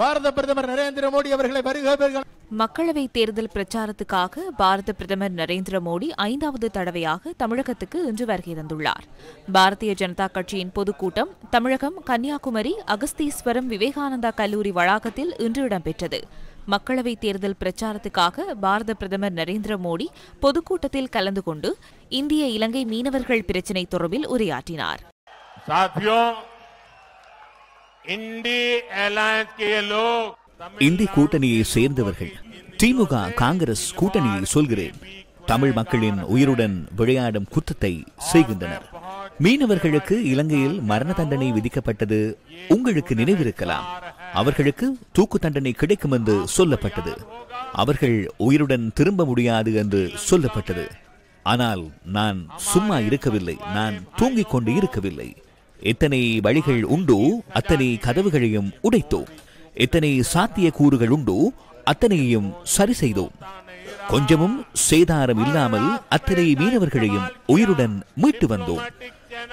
பாரத பிரதமர் நரேந்திர மோடி அவர்களை வருக மக்களவை தேர்தல் பிரச்சாரத்துக்காக பாரத பிரதமர் நரேந்திர மோடி ஐந்தாவது தடவையாக தமிழகத்துக்கு இன்று வருகை தந்துள்ளார் பாரதிய ஜனதா கட்சியின் பொதுக்கூட்டம் தமிழகம் கன்னியாகுமரி அகஸ்தீஸ்வரம் விவேகானந்தா கல்லூரி வளாகத்தில் இன்று இடம்பெற்றது மக்களவை தேர்தல் பிரச்சாரத்துக்காக பாரத பிரதமர் நரேந்திர மோடி பொதுக்கூட்டத்தில் கலந்து கொண்டு இந்திய இலங்கை மீனவர்கள் பிரச்சினை தொடர்பில் உரையாற்றினார் இந்தி கூட்டணியை சேர்ந்தவர்கள் திமுக காங்கிரஸ் கூட்டணியை சொல்கிறேன் தமிழ் மக்களின் உயிருடன் விளையாடும் குத்தத்தை செய்கின்றனர் மீனவர்களுக்கு இலங்கையில் மரண தண்டனை விதிக்கப்பட்டது உங்களுக்கு நினைவிருக்கலாம் அவர்களுக்கு தூக்கு தண்டனை கிடைக்கும் என்று சொல்லப்பட்டது அவர்கள் உயிருடன் திரும்ப முடியாது என்று சொல்லப்பட்டது ஆனால் நான் சும்மா இருக்கவில்லை நான் தூங்கிக் கொண்டு இருக்கவில்லை எத்தனை வழிகள் உண்டோ அத்தனை கதவுகளையும் உடைத்தோம் எத்தனை சாத்திய கூறுகள் உண்டோ அத்தனையையும் சரி செய்தோம் கொஞ்சமும் சேதாரம் இல்லாமல் அத்தனை மீனவர்களையும் உயிருடன் மீட்டு வந்தோம்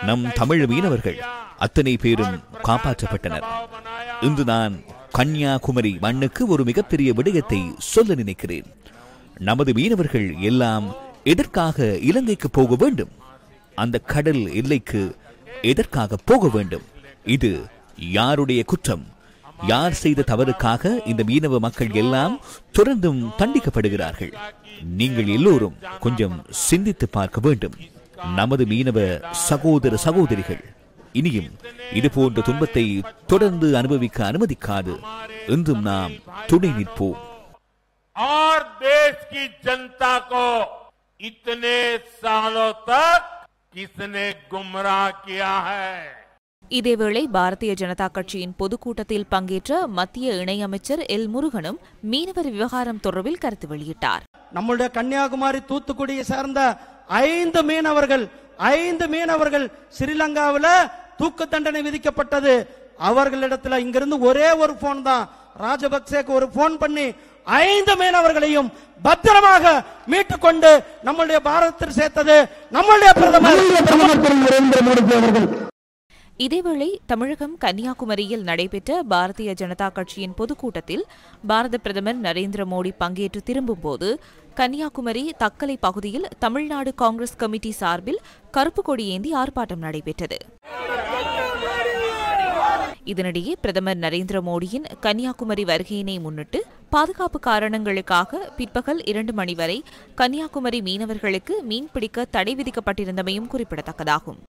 நம் தமிழ் மீனவர்கள் அத்தனை பேரும் காப்பாற்றப்பட்டனர் இன்று நான் கன்னியாகுமரி மண்ணுக்கு ஒரு மிகப்பெரிய விடயத்தை சொல்ல நினைக்கிறேன் நமது மீனவர்கள் எல்லாம் எதற்காக இலங்கைக்கு போக வேண்டும் அந்த கடல் எல்லைக்கு எதற்காக போக வேண்டும் இது யாருடைய குற்றம் யார் செய்த தவறுக்காக இந்த மீனவ மக்கள் எல்லாம் தொடர்ந்தும் தண்டிக்கப்படுகிறார்கள் நீங்கள் எல்லோரும் கொஞ்சம் சிந்தித்து பார்க்க வேண்டும் நமது மீனவ சகோதர சகோதரிகள் இனியும் இது போன்ற துன்பத்தை தொடர்ந்து அனுபவிக்க அனுமதிக்காது என்றும் நாம் துணை நிற்போம் और देश की जनता को इतने सालों तक கிஸ்னே கும்ரா கியா ஹை இதேவேளை பாரதிய ஜனதா கட்சியின் பொதுக்கூட்டத்தில் பங்கேற்ற மத்திய இணையமைச்சர் எல் முருகனும் மீனவர் விவகாரம் தொடர்பில் கருத்து வெளியிட்டார் நம்முடைய கன்னியாகுமரி தூத்துக்குடியை சேர்ந்த ஐந்து மீனவர்கள் ஐந்து மீனவர்கள் ஸ்ரீலங்காவில் தூக்கு தண்டனை விதிக்கப்பட்டது அவர்களிடத்துல இங்கிருந்து ஒரே ஒரு போன் தான் ராஜபக்சேக்கு ஒரு போன் பண்ணி ஐந்து மீனவர்களையும் பத்திரமாக மீட்டுக் கொண்டு நம்முடைய பாரதத்தில் சேர்த்தது நம்முடைய பிரதமர் நரேந்திர மோடி அவர்கள் இதேவேளை தமிழகம் கன்னியாகுமரியில் நடைபெற்ற பாரதிய ஜனதா கட்சியின் பொதுக்கூட்டத்தில் பாரத பிரதமர் நரேந்திர மோடி பங்கேற்று திரும்பும்போது கன்னியாகுமரி தக்கலை பகுதியில் தமிழ்நாடு காங்கிரஸ் கமிட்டி சார்பில் கருப்பு கொடி ஏந்தி ஆர்ப்பாட்டம் நடைபெற்றது இதனிடையே பிரதமர் நரேந்திர மோடியின் கன்னியாகுமரி வருகையினை முன்னிட்டு பாதுகாப்பு காரணங்களுக்காக பிற்பகல் இரண்டு மணி வரை கன்னியாகுமரி மீனவர்களுக்கு மீன்பிடிக்க தடை விதிக்கப்பட்டிருந்தமையும் குறிப்பிடத்தக்கதாகும்